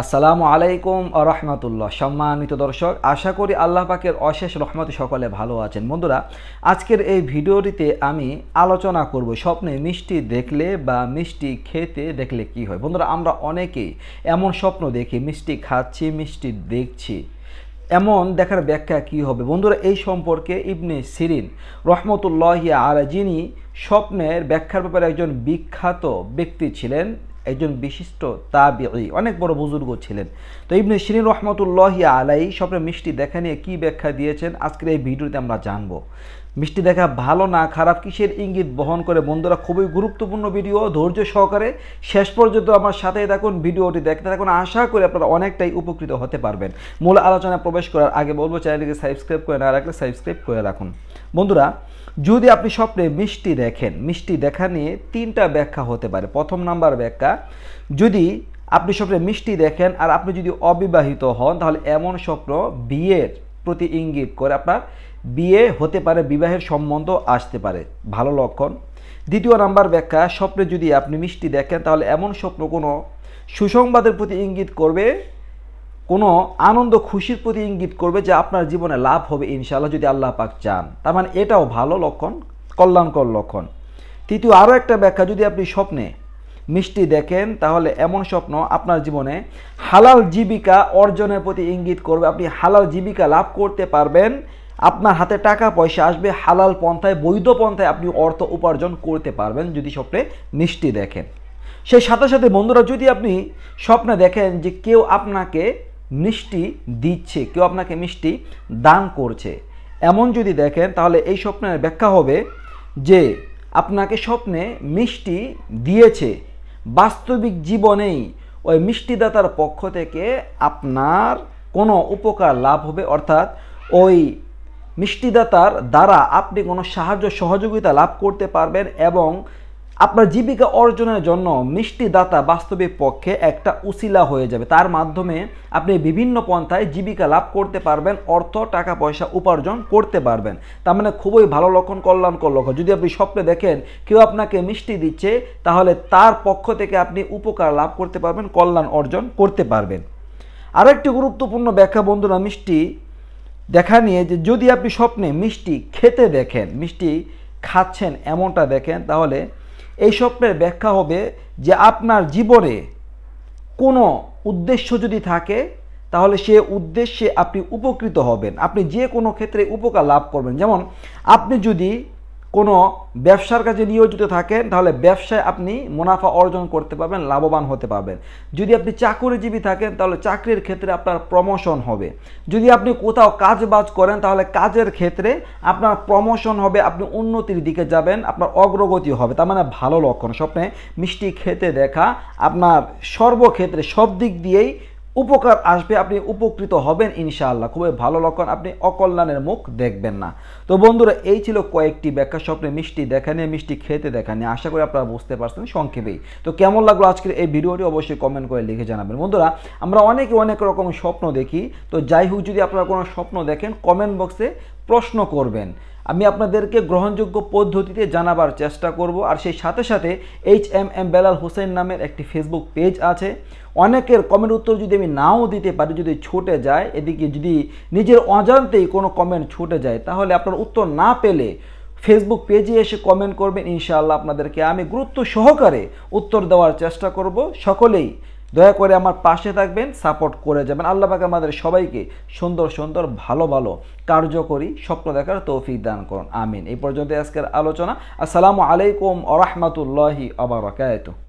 আসসালামু আলাইকুম রহমতুল্লাহ সম্মানিত দর্শক আশা করি আল্লাহ পাকের অশেষ রহমত সকলে ভালো আছেন বন্ধুরা আজকের এই ভিডিওটিতে আমি আলোচনা করব স্বপ্নে মিষ্টি দেখলে বা মিষ্টি খেতে দেখলে কি হয় বন্ধুরা আমরা অনেকেই এমন স্বপ্ন দেখি মিষ্টি খাচ্ছি মিষ্টি দেখছি এমন দেখার ব্যাখ্যা কি হবে বন্ধুরা এই সম্পর্কে ইবনে সিরিন রহমতুল্লাহ আলা যিনি স্বপ্নের ব্যাখ্যার ব্যাপারে একজন বিখ্যাত ব্যক্তি ছিলেন একজন বিশিষ্ট তা অনেক বড় বুজুর্গ ছিলেন তো ইবনে শিরিন রহমতুল্লাহ আলাই স্বপ্নে মিষ্টি দেখা নিয়ে কী ব্যাখ্যা দিয়েছেন আজকের এই ভিডিওতে আমরা জানবো মিষ্টি দেখা ভালো না খারাপ কিসের ইঙ্গিত বহন করে বন্ধুরা খুবই গুরুত্বপূর্ণ ভিডিও ধৈর্য সহকারে শেষ পর্যন্ত আমার সাথে থাকুন ভিডিওটি দেখতে থাকুন আশা করি আপনারা অনেকটাই উপকৃত হতে পারবেন মূল আলোচনা প্রবেশ করার আগে বলবো চ্যানেলটিকে সাবস্ক্রাইব করে না রাখলে সাবস্ক্রাইব করে রাখুন বন্ধুরা যদি আপনি স্বপ্নে মিষ্টি দেখেন মিষ্টি দেখা নিয়ে তিনটা ব্যাখ্যা হতে পারে প্রথম নাম্বার ব্যাখ্যা যদি আপনি স্বপ্নে মিষ্টি দেখেন আর আপনি যদি অবিবাহিত হন তাহলে এমন স্বপ্ন বিয়ের প্রতি ইঙ্গিত করে আপনার বিয়ে হতে পারে বিবাহের সম্বন্ধ আসতে পারে ভালো লক্ষণ দ্বিতীয় নাম্বার ব্যাখ্যা স্বপ্নে যদি আপনি মিষ্টি দেখেন তাহলে এমন স্বপ্ন কোনো সুসংবাদের প্রতি ইঙ্গিত করবে কোনো আনন্দ খুশির প্রতি ইঙ্গিত করবে যে আপনার জীবনে লাভ হবে ইনশাল্লাহ যদি আল্লাহ পাক চান তার মানে এটাও ভালো লক্ষণ কল্যাণকর লক্ষণ তৃতীয় আরও একটা ব্যাখ্যা যদি আপনি স্বপ্নে মিষ্টি দেখেন তাহলে এমন স্বপ্ন আপনার জীবনে হালাল জীবিকা অর্জনের প্রতি ইঙ্গিত করবে আপনি হালাল জীবিকা লাভ করতে পারবেন আপনার হাতে টাকা পয়সা আসবে হালাল পন্থায় বৈধ পন্থায় আপনি অর্থ উপার্জন করতে পারবেন যদি স্বপ্নে মিষ্টি দেখেন সেই সাথে সাথে বন্ধুরা যদি আপনি স্বপ্নে দেখেন যে কেউ আপনাকে মিষ্টি দিচ্ছে কেউ আপনাকে মিষ্টি দান করছে এমন যদি দেখেন তাহলে এই স্বপ্নের ব্যাখ্যা হবে যে আপনাকে স্বপ্নে মিষ্টি দিয়েছে বাস্তবিক জীবনেই ওই মিষ্টিদাতার পক্ষ থেকে আপনার কোনো উপকার লাভ হবে অর্থাৎ ওই মিষ্টিদাতার দ্বারা আপনি কোনো সাহায্য সহযোগিতা লাভ করতে পারবেন এবং আপনার জীবিকা অর্জনের জন্য মিষ্টি দাতা বাস্তবে পক্ষে একটা উসিলা হয়ে যাবে তার মাধ্যমে আপনি বিভিন্ন পন্থায় জীবিকা লাভ করতে পারবেন অর্থ টাকা পয়সা উপার্জন করতে পারবেন তার মানে খুবই ভালো লক্ষণ কল্যাণকর লক্ষণ যদি আপনি স্বপ্নে দেখেন কেউ আপনাকে মিষ্টি দিচ্ছে তাহলে তার পক্ষ থেকে আপনি উপকার লাভ করতে পারবেন কল্যাণ অর্জন করতে পারবেন আর একটি গুরুত্বপূর্ণ ব্যাখ্যা বন্ধুরা মিষ্টি দেখা নিয়ে যে যদি আপনি স্বপ্নে মিষ্টি খেতে দেখেন মিষ্টি খাচ্ছেন এমনটা দেখেন তাহলে এই স্বপ্নের ব্যাখ্যা হবে যে আপনার জীবনে কোনো উদ্দেশ্য যদি থাকে তাহলে সে উদ্দেশ্যে আপনি উপকৃত হবেন আপনি যে কোনো ক্ষেত্রে উপকার লাভ করবেন যেমন আপনি যদি কোনো ব্যবসার কাজে নিয়োজিত থাকেন তাহলে ব্যবসায় আপনি মুনাফা অর্জন করতে পারবেন লাভবান হতে পারবেন যদি আপনি চাকরিজীবী থাকেন তাহলে চাকরির ক্ষেত্রে আপনার প্রমোশন হবে যদি আপনি কোথাও কাজ বাজ করেন তাহলে কাজের ক্ষেত্রে আপনার প্রমোশন হবে আপনি উন্নতির দিকে যাবেন আপনার অগ্রগতি হবে তার মানে ভালো লক্ষণ স্বপ্নে মিষ্টি খেতে দেখা আপনার সর্বক্ষেত্রে সব দিক দিয়েই উপকার আসবে আপনি উপকৃত হবেন ইনশাআল্লাহ খুবই ভালো লক্ষণ আপনি অকল্যাণের মুখ দেখবেন না তো বন্ধুরা এই ছিল কয়েকটি ব্যাখ্যা স্বপ্নে মিষ্টি দেখা নিয়ে মিষ্টি খেতে দেখা নিয়ে আশা করি আপনারা বুঝতে পারছেন সংক্ষেপেই তো কেমন লাগলো আজকের এই ভিডিওটি অবশ্যই কমেন্ট করে লিখে জানাবেন বন্ধুরা আমরা অনেকে অনেক রকম স্বপ্ন দেখি তো যাই হোক যদি আপনারা কোনো স্বপ্ন দেখেন কমেন্ট বক্সে প্রশ্ন করবেন আমি আপনাদেরকে গ্রহণযোগ্য পদ্ধতিতে জানাবার চেষ্টা করব আর সেই সাথে সাথে H M M Belal Hossain নামের একটি ফেসবুক পেজ আছে অনেকের কমেন্ট উত্তর যদি আমি নাও দিতে পারি যদি ছুটে যায় এদিকে যদি নিজের অজান্তেই কোনো কমেন্ট ছুটে যায় তাহলে আপনার উত্তর না পেলে ফেসবুক পেজে এসে কমেন্ট করবেন ইনশাআল্লাহ আপনাদেরকে আমি গুরুত্ব সহকারে উত্তর দেওয়ার চেষ্টা করব সকলেই দয়া করে আমার পাশে থাকবেন সাপোর্ট করে যাবেন আল্লাহ আমাদের সবাইকে সুন্দর সুন্দর ভালো ভালো কার্যকরী স্বপ্ন দেখার তৌফিক দান করুন আমিন এই পর্যন্ত আজকের আলোচনা আসসালামু আলাইকুম আরহামতুল্লাহি আবার